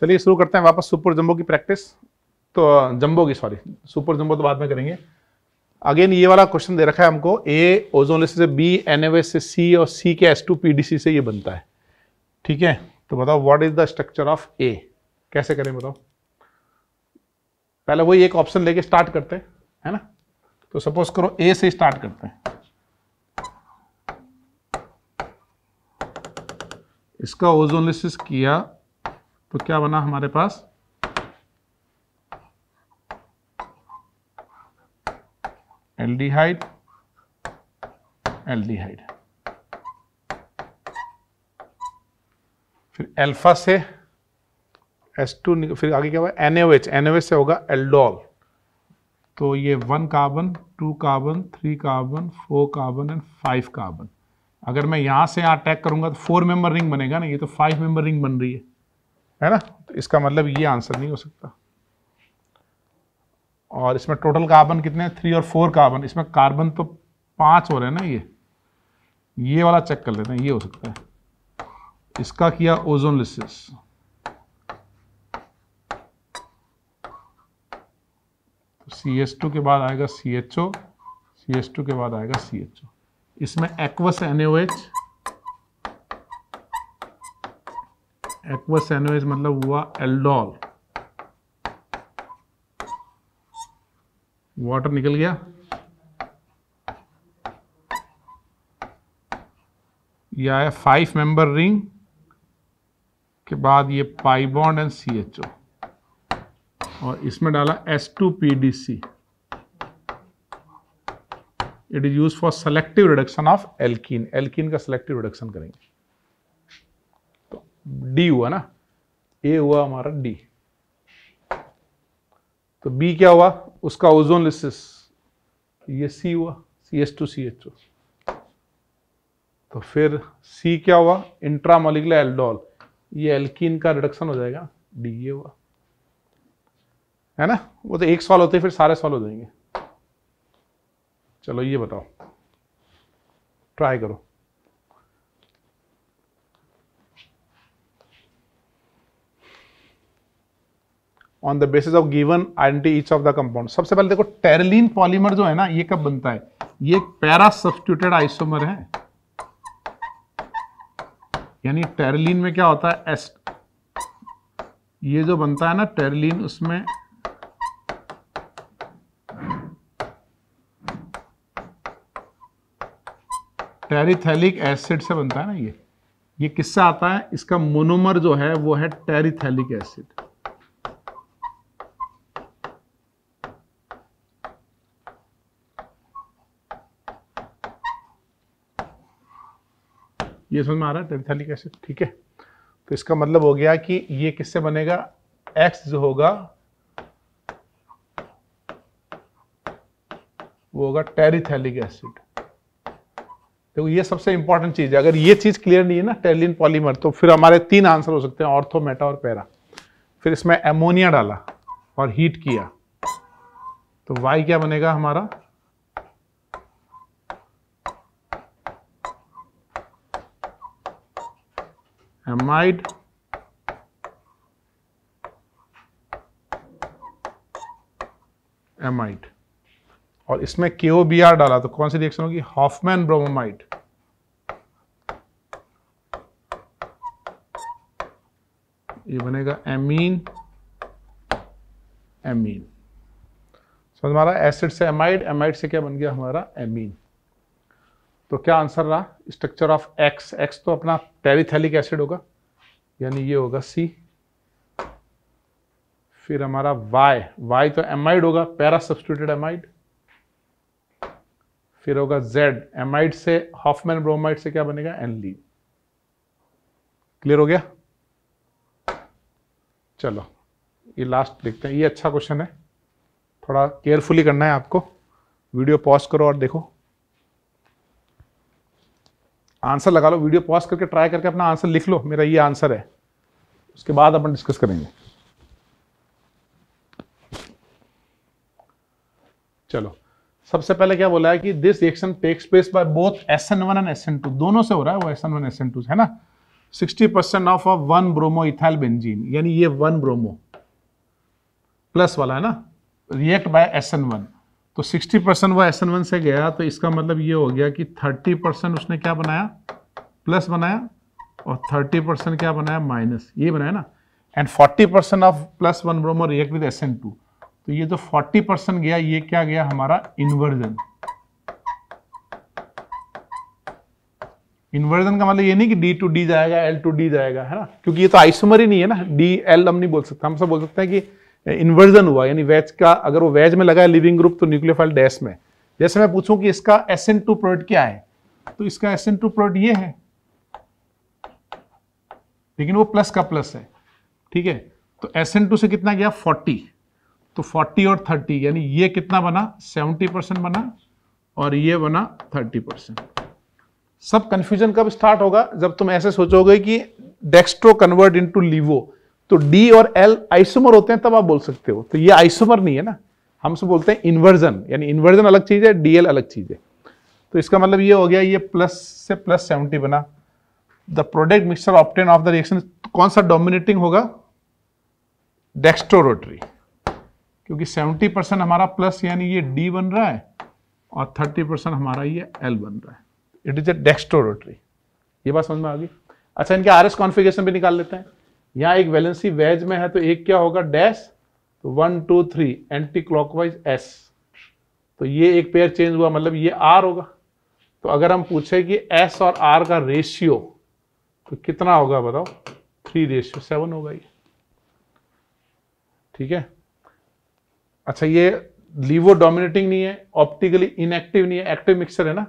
चलिए शुरू करते हैं वापस सुपर जम्बो की प्रैक्टिस तो जम्बो की सॉरी सुपर जम्बो तो बाद में करेंगे अगेन ये वाला क्वेश्चन दे रखा है हमको ए ओजोन से बी एन से सी और सी के एस टू पी से ये बनता है ठीक है तो बताओ what is the structure of A कैसे करें बताओ पहले वही एक ऑप्शन लेके स्टार्ट करते हैं है ना तो सपोज करो ए से स्टार्ट करते हैं इसका ओजोनलिसिस किया तो क्या बना हमारे पास एल्डिहाइड एल्डिहाइड फिर अल्फा से एस टू फिर आगे क्या हुआ NaOH NaOH से होगा एल्डोल तो ये one carbon two carbon three carbon four carbon and five carbon अगर मैं यहां से यहां अटैक करूंगा तो फोर मेंबर रिंग बनेगा ना ये तो फाइव मेंबर रिंग बन रही है है ना तो इसका मतलब ये आंसर नहीं हो सकता और इसमें टोटल कार्बन कितने थ्री और फोर कार्बन इसमें कार्बन तो पांच हो रहे हैं ना ये ये वाला चेक कर लेते हैं ये हो सकता है इसका किया ozonolysis C S two के बाद आएगा C H O C S two के बाद आएगा सी एच ओ इसमें aqueous N O H aqueous एनोइज मतलब हुआ एल्डोल वाटर निकल गया यह है फाइव मेंबर रिंग के बाद ये pi bond and C H O और इसमें डाला S two P D C it is use for selective reduction of alkene alkene का सेलेक्टिव रिडक्शन करेंगे डी हुआ ना ए हुआ हमारा डी तो बी क्या हुआ उसका ओजोन लिस्टिस ये सी हुआ C S two C H two तो फिर सी क्या हुआ इंट्रामोलिकुलर एल्डोल ये एल्किन का रिडक्शन हो जाएगा डी ये हुआ है ना वो तो एक सॉल होते फिर सारे सॉल हो जाएंगे चलो ये बताओ ट्राई करो on the basis of given identity each of the compound सबसे पहले देखो टेरलिन पॉलीमर जो है ना ये कब बनता है ये पैरा सब्सटीट्यूटेड आइसोमर है यानी टेरलिन में क्या होता है एस ये जो बनता है ना टेरलिन उसमें टेरिथैलिक एसिड से बनता है ना ये ये किससे आता है इसका मोनोमर जो है वो है टेरिथैलिक एसिड ये समझ में आ रहा है टेरिथलिक एसिड ठीक है तो इसका मतलब हो गया कि ये किससे बनेगा एक्स जो होगा वो होगा टेरिथैलिक एसिड देखो ये सबसे इंपॉर्टेंट चीज है अगर ये चीज क्लियर नहीं है ना टेलिन पॉलीमर तो फिर हमारे तीन आंसर हो सकते हैं ऑर्थो मेटा और पैरा फिर इसमें एमोनिया डाला और हीट किया तो वाई क्या बनेगा हमारा amide एमाइड और इसमें के ओ बी आर डाला तो कौन सी रिएक्शन होगी हॉफमैन ब्रोमोमाइड ये बनेगा एमीन एमीन समझ हमारा एसिड से एमाइड एमाइड से क्या बन गया हमारा एमीन तो क्या आंसर रहा स्ट्रक्चर ऑफ एक्स एक्स तो अपना पेरीथेलिक एसिड होगा यानी ये होगा सी फिर हमारा वाई वाई तो एमाइड होगा पैरा सब्सटीट्यूटेड एमाइड फिर होगा जेड एमाइड से हॉफमैन ब्रोमाइड से क्या बनेगा एनलीन क्लियर हो गया चलो ये लास्ट देखते हैं ये अच्छा क्वेश्चन है थोड़ा केयरफुली करना है आपको वीडियो पॉज करो और देखो आंसर लगा लो वीडियो पॉज करके ट्राई करके अपना आंसर लिख लो मेरा ये आंसर है उसके बाद अपन डिस्कस करेंगे चलो सबसे पहले क्या बोला है कि this reaction takes place by both S N one and S N two दोनों से हो रहा है वो S N one S N two है ना sixty percent of of one bromo ethyl benzene यानी ये वन ब्रोमो प्लस वाला है ना react by S N one तो 60 परसेंट वो एस एन वन से गया तो इसका मतलब ये हो गया कि 30 परसेंट उसने क्या बनाया प्लस बनाया और 30 परसेंट क्या बनाया माइनस ये बनाया ना and 40 percent of plus one bromo react with S two तो ये जो 40 परसेंट गया ये क्या गया हमारा इन्वर्जन इन्वर्जन का मतलब ये नहीं कि डी टू डी जाएगा एल टू डी जाएगा है ना क्योंकि ये तो आइसोमर ही नहीं है ना डी एल हम नहीं बोल सकते हम सब बोल सकते हैं कि इन्वर्जन हुआ यानी वेज का अगर वो वेज में लगा है लिविंग ग्रुप तो न्यूक्लियोफाइल डैश में जैसे मैं पूछूं कि इसका एस एन टू प्रोडक्ट क्या है तो इसका एस एन टू प्रोडक्ट ये है लेकिन वो प्लस का प्लस है ठीक है तो एस एन टू से कितना गया फोर्टी तो फोर्टी और थर्टी यानी ये कितना बना सेवेंटी परसेंट बना और ये बना थर्टी परसेंट सब कन्फ्यूजन कब स्टार्ट होगा जब तुम ऐसे सोचोगे कि डेक्स्ट्रो कन्वर्ट इनटू लीवो तो डी और एल आइसोमर होते हैं तब आप बोल सकते हो तो ये आइसोमर नहीं है ना हम सब बोलते हैं इन्वर्जन यानी इन्वर्जन अलग चीज़ है डीएल अलग चीज़ है तो इसका मतलब ये हो गया ये प्लस से प्लस सेवेंटी बना the product mixture obtained of the reaction कौन सा डोमिनेटिंग होगा डेक्स्टोरोटरी क्योंकि 70 परसेंट हमारा प्लस यानी ये डी बन रहा है और 30 परसेंट हमारा ये एल बन रहा है इट इज अ डेक्स्टोरोटरी ये बात समझ में आ गई अच्छा इनके आर एस कॉन्फिगेशन भी निकाल लेते हैं यहाँ एक वैलेंसी वेज में है तो एक क्या होगा डैश तो one two three anticlockwise S तो ये एक पेयर चेंज हुआ मतलब ये आर होगा तो अगर हम पूछे कि एस और आर का रेशियो तो कितना होगा बताओ थ्री रेशियो सेवन होगा ये ठीक है अच्छा ये लीवो डोमिनेटिंग नहीं है ऑप्टिकली इनएक्टिव नहीं है एक्टिव मिक्सर है ना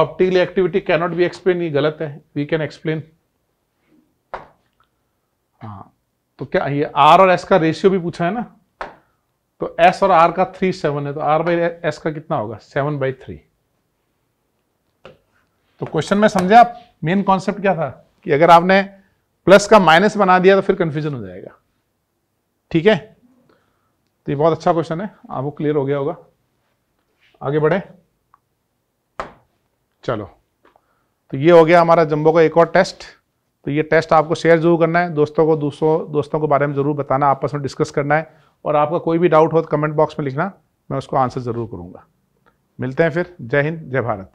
optically activity cannot be explain ये गलत है वी कैन एक्सप्लेन हाँ तो क्या ये आर और एस का रेशियो भी पूछा है ना तो एस और आर का थ्री सेवन है तो आर बाई एस का कितना होगा सेवन बाई थ्री तो क्वेश्चन में समझे आप मेन कॉन्सेप्ट क्या था कि अगर आपने प्लस का माइनस बना दिया तो फिर कंफ्यूजन हो जाएगा ठीक है तो ये बहुत अच्छा क्वेश्चन है आपको क्लियर हो गया होगा आगे बढ़े चलो तो ये हो गया हमारा जंबो का एक और टेस्ट तो ये टेस्ट आपको शेयर जरूर करना है दोस्तों को दोस्तों दोस्तों के बारे में ज़रूर बताना आपस में डिस्कस करना है और आपका कोई भी डाउट हो तो कमेंट बॉक्स में लिखना मैं उसको आंसर ज़रूर करूँगा मिलते हैं फिर जय हिंद जय भारत